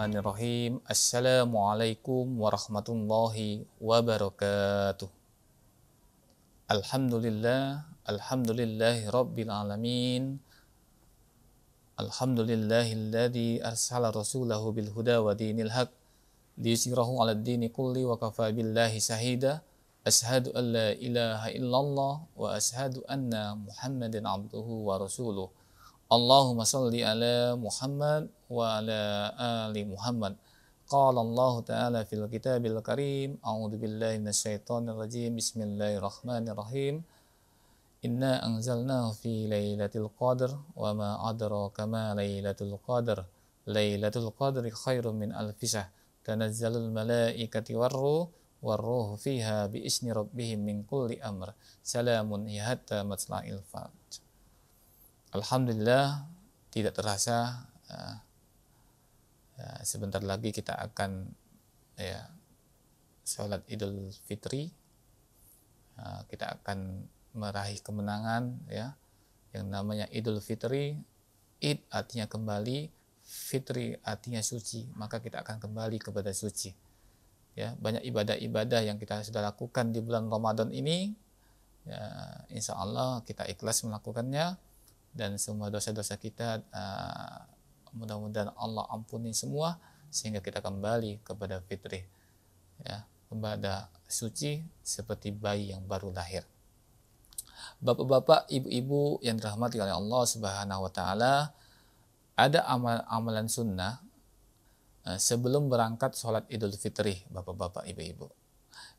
Bismillahirrahmanirrahim. Assalamualaikum warahmatullahi wabarakatuh. Alhamdulillah, alhamdulillahi rabbil alamin. Alhamdulillahilladzi arsala rasulahu bil huda wa dinil haq liyusirahu ala dini kulli wa kafa billahi sahida. Ashadu an la ilaha illallah wa ashadu anna muhammadin abduhu wa rasuluh. اللهم صل على محمد وعلى آل محمد قال الله تعالى في الكتاب الكريم أعوذ بالله من الشيطان الرجيم بسم الله الرحمن الرحيم إنا أنزلناه في ليلة القدر وما أدراك ما ليلة القدر ليلة القدر خير من ألف شهر تنزل الملائكة والروح والروح فيها بإذن ربهم من كل أمر سلام هي حتى مطلع الفجر Alhamdulillah tidak terasa uh, ya, sebentar lagi kita akan ya sholat Idul Fitri uh, kita akan meraih kemenangan ya yang namanya Idul Fitri Id artinya kembali Fitri artinya suci maka kita akan kembali kepada suci ya banyak ibadah-ibadah yang kita sudah lakukan di bulan Ramadan ini ya, insya Allah kita ikhlas melakukannya dan semua dosa-dosa kita uh, mudah-mudahan Allah ampuni semua sehingga kita kembali kepada fitri, ya kepada suci seperti bayi yang baru lahir. Bapak-bapak, ibu-ibu yang dirahmati oleh Allah Subhanahu wa taala, ada amal amalan sunnah eh, sebelum berangkat sholat Idul Fitri, bapak-bapak, ibu-ibu.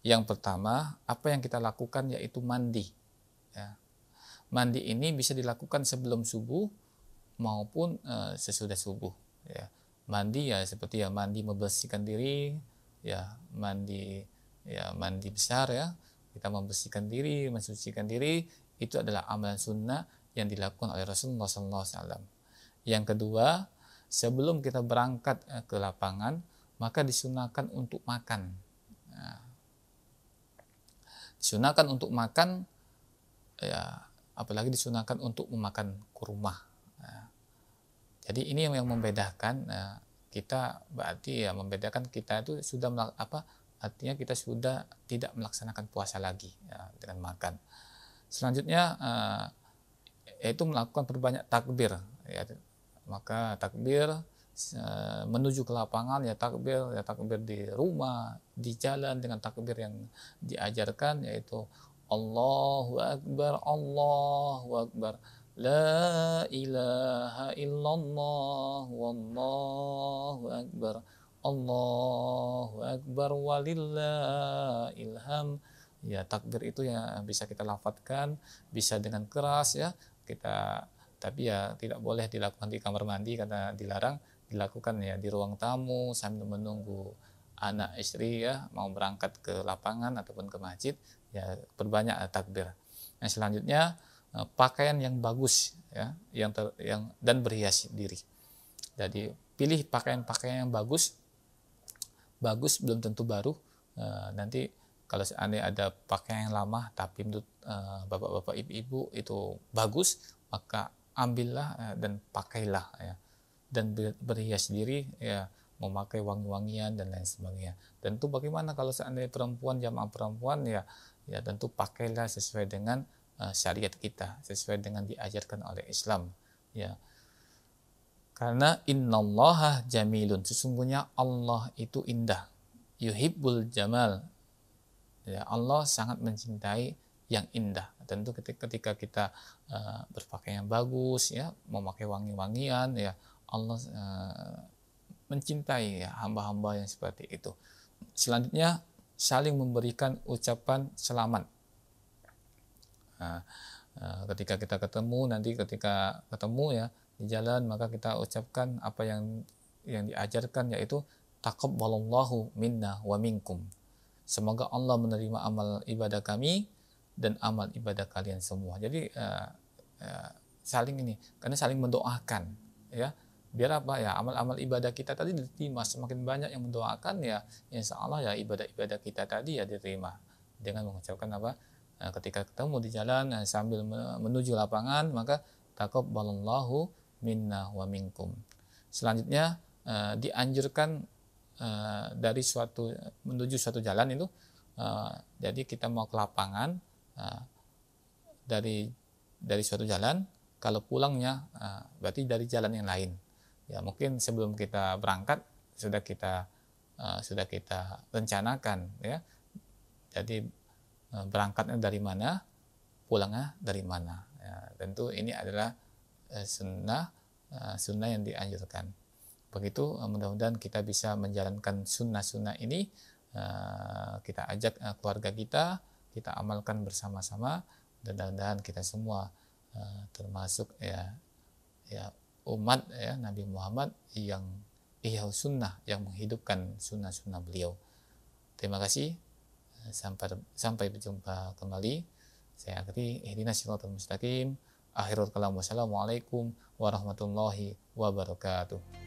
Yang pertama, apa yang kita lakukan yaitu mandi. Ya, mandi ini bisa dilakukan sebelum subuh maupun uh, sesudah subuh ya mandi ya seperti ya mandi membersihkan diri ya mandi ya mandi besar ya kita membersihkan diri mensucikan diri itu adalah amalan sunnah yang dilakukan oleh Rasulullah SAW yang kedua sebelum kita berangkat eh, ke lapangan maka disunahkan untuk makan nah, disunahkan untuk makan ya apalagi disunahkan untuk memakan kurma. Nah, jadi ini yang membedakan eh, kita berarti ya membedakan kita itu sudah apa artinya kita sudah tidak melaksanakan puasa lagi ya, dengan makan. Selanjutnya eh, yaitu melakukan perbanyak takbir. Ya, maka takbir eh, menuju ke lapangan ya takbir ya takbir di rumah di jalan dengan takbir yang diajarkan yaitu Allahu Akbar, Allahu Akbar. La ilaha illallah, wallahu Akbar. Allahu Akbar ilham. Ya takbir itu ya bisa kita lafadkan, bisa dengan keras ya kita tapi ya tidak boleh dilakukan di kamar mandi karena dilarang dilakukan ya di ruang tamu sambil menunggu anak istri ya mau berangkat ke lapangan ataupun ke masjid ya perbanyak eh, takbir yang nah, selanjutnya eh, pakaian yang bagus ya yang ter, yang dan berhias diri jadi pilih pakaian-pakaian yang bagus bagus belum tentu baru e, nanti kalau seandainya ada pakaian yang lama tapi menurut e, bapak-bapak ibu-ibu itu bagus maka ambillah dan pakailah ya dan berhias diri ya memakai wangi-wangian dan lain sebagainya. Tentu bagaimana kalau seandainya perempuan jamaah perempuan ya ya tentu pakailah sesuai dengan uh, syariat kita, sesuai dengan diajarkan oleh Islam ya. Karena innallaha jamilun, sesungguhnya Allah itu indah. Yuhibbul jamal. Ya, Allah sangat mencintai yang indah. Tentu ketika kita uh, berpakaian bagus ya, memakai wangi-wangian ya, Allah uh, mencintai ya hamba-hamba yang seperti itu. Selanjutnya saling memberikan ucapan selamat. Nah, eh, ketika kita ketemu nanti ketika ketemu ya di jalan maka kita ucapkan apa yang yang diajarkan yaitu takabbalallahu minna wa minkum. Semoga Allah menerima amal ibadah kami dan amal ibadah kalian semua. Jadi uh, uh, saling ini karena saling mendoakan ya biar apa ya amal-amal ibadah kita tadi diterima semakin banyak yang mendoakan ya, ya insya Allah ya ibadah-ibadah kita tadi ya diterima dengan mengucapkan apa eh, ketika ketemu di jalan eh, sambil menuju lapangan maka takabbalallahu minna wa minkum selanjutnya eh, dianjurkan dari suatu menuju suatu jalan itu jadi kita mau ke lapangan dari dari suatu jalan kalau pulangnya berarti dari jalan yang lain ya mungkin sebelum kita berangkat sudah kita uh, sudah kita rencanakan ya jadi uh, berangkatnya dari mana pulangnya dari mana ya, tentu ini adalah uh, sunnah uh, sunnah yang dianjurkan begitu uh, mudah-mudahan kita bisa menjalankan sunnah-sunnah ini uh, kita ajak uh, keluarga kita kita amalkan bersama-sama dan mudah-mudahan kita semua uh, termasuk ya ya umat ya Nabi Muhammad yang ihya sunnah yang menghidupkan sunnah-sunnah beliau. Terima kasih. Sampai sampai berjumpa kembali. Saya akhiri ihdinas siratal mustaqim. Akhirul kalam wassalamualaikum warahmatullahi wabarakatuh.